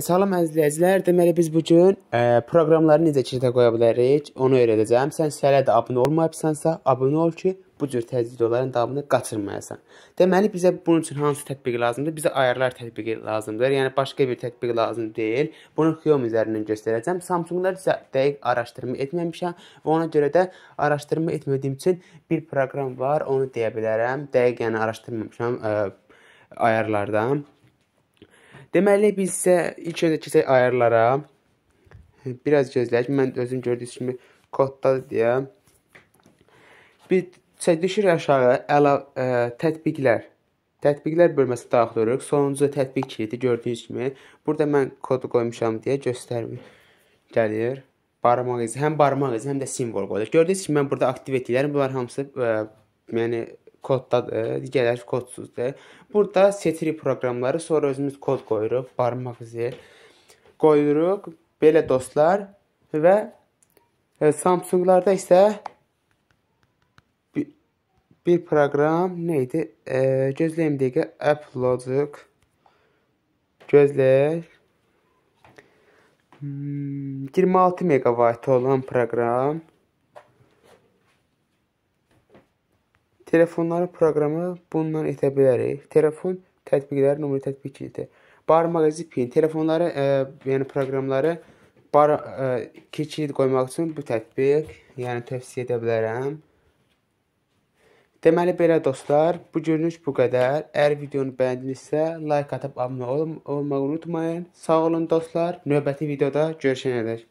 Salam əzizləyicilər, deməli biz bu gün e, proqramları necə çirtə qoya bilərik, onu öyrədəcəm. Sən sələ də abunə olmayıbsansa, abunə ol ki, bu cür təcridlərin davamını qaçırmayasan. Deməli bizə bunun üçün hansı tətbiq lazımdır? Bizə ayarlar tətbiqi lazımdır. Yəni başqa bir tətbiq lazım deyil. Bunu Chrome üzərindən göstərəcəm. Samsunglar isə dəqiq araşdırma etməmişəm və ona görə də araşdırma etmədiyim üçün bir proqram var, onu deyə bilərəm. Dəqiq yəni araşdırmamışam e, ayarlardan. Deməli, biz isə ilk öncə keçək ayarlara. Biraz gözləyək. Mən özüm gördüyünüz kimi koddadır deyə. Bir düşür aşağı əla ə, e, tətbiqlər. Tətbiqlər bölməsi daxil oluruq. Sonuncu tətbiq kilidi gördüyünüz kimi. Burada mən kodu qoymuşam deyə göstərmir. Gəlir. Barmaq izi, həm barmaq izi, həm də simvol qoyulur. Gördüyünüz kimi mən burada aktiv etdiklərim bunlar hamısı ə, e, yəni koddadır, digərləri kodsuzdur. Burada seçirik proqramları, sonra özümüz kod qoyuruq, barmaq izi qoyuruq. Belə dostlar və e, Samsunglarda isə bir, bir proqram nə idi? E, gözləyim dəqiqə App Logic gözləyək. Hmm, 26 MB olan proqram Telefonları proqramı bundan etə bilərik. Telefon tətbiqləri nömrə tətbiqidir. Barmaq izi pin telefonları, ə, e, yəni proqramları bar ə, e, keçid qoymaq üçün bu tətbiq, yəni tövsiyə edə bilərəm. Deməli belə dostlar, bu günlük bu qədər. Əgər videonu bəyəndinizsə, like atıb abunə olmağı unutmayın. Sağ olun dostlar. Növbəti videoda görüşənədək.